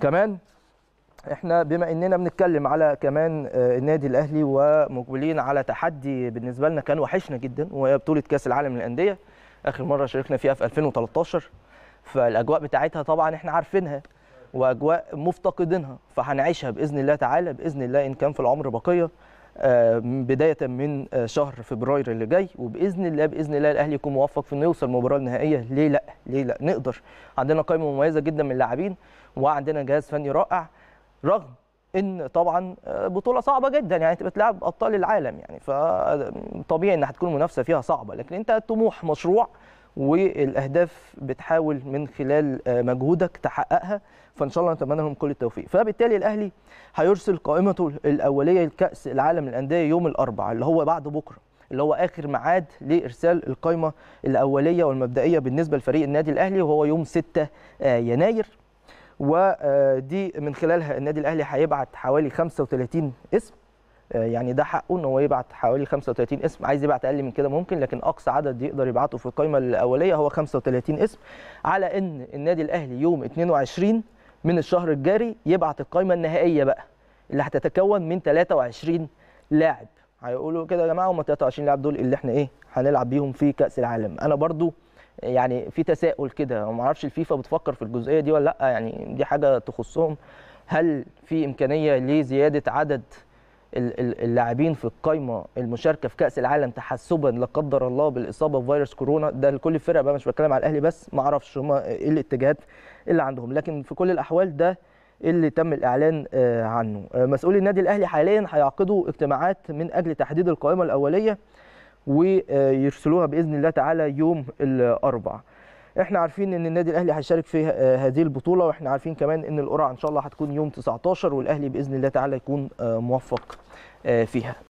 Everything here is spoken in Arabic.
كمان احنا بما اننا بنتكلم على كمان آه، النادي الاهلي ومقبلين على تحدي بالنسبه لنا كان وحشنا جدا وهي بطوله كاس العالم للانديه اخر مره شاركنا فيها في 2013 فالاجواء بتاعتها طبعا احنا عارفينها واجواء مفتقدينها فهنعيشها باذن الله تعالى باذن الله ان كان في العمر بقيه آه، بدايه من آه، شهر فبراير اللي جاي وباذن الله باذن الله الاهلي يكون موفق في انه يوصل المباراه النهائيه ليه لا ليه لا نقدر عندنا قائمه مميزه جدا من اللاعبين وعندنا جهاز فني رائع رغم ان طبعا آه، بطوله صعبه جدا يعني انت بتلعب ابطال العالم يعني فطبيعي ان هتكون المنافسه فيها صعبه لكن انت طموح مشروع والاهداف بتحاول من خلال آه، مجهودك تحققها فان شاء الله نتمنى لهم كل التوفيق فبالتالي الاهلي هيرسل قائمته الاوليه لكاس العالم للانديه يوم الاربعاء اللي هو بعد بكره اللي هو اخر ميعاد لارسال القائمه الاوليه والمبدئيه بالنسبه لفريق النادي الاهلي وهو يوم 6 آه، يناير ودي آه، من خلالها النادي الاهلي هيبعت حوالي 35 اسم يعني ده حقه ان هو يبعت حوالي 35 اسم عايز يبعت اقل من كده ممكن لكن اقصى عدد يقدر يبعته في القائمه الاوليه هو 35 اسم على ان النادي الاهلي يوم 22 من الشهر الجاري يبعت القائمه النهائيه بقى اللي هتتكون من 23 لاعب هيقولوا كده يا جماعه هم 23 لاعب دول اللي احنا ايه هنلعب بيهم في كاس العالم انا برضو يعني في تساؤل كده وما اعرفش الفيفا بتفكر في الجزئيه دي ولا لا يعني دي حاجه تخصهم هل في امكانيه لزياده عدد اللاعبين في القايمه المشاركه في كاس العالم تحسبا لا قدر الله بالاصابه بفيروس كورونا ده لكل الفرق بقى مش بتكلم على الاهلي بس ما اعرفش هم ايه الاتجاهات اللي عندهم لكن في كل الاحوال ده اللي تم الاعلان آه، عنه آه، مسؤولي النادي الاهلي حاليا هيعقدوا اجتماعات من اجل تحديد القائمه الاوليه ويرسلوها باذن الله تعالى يوم الاربعاء احنا عارفين ان النادي الاهلي هيشارك في آه، هذه البطوله واحنا عارفين كمان ان القرعه ان شاء الله هتكون يوم 19 والاهلي باذن الله تعالى يكون آه، موفق آه، فيها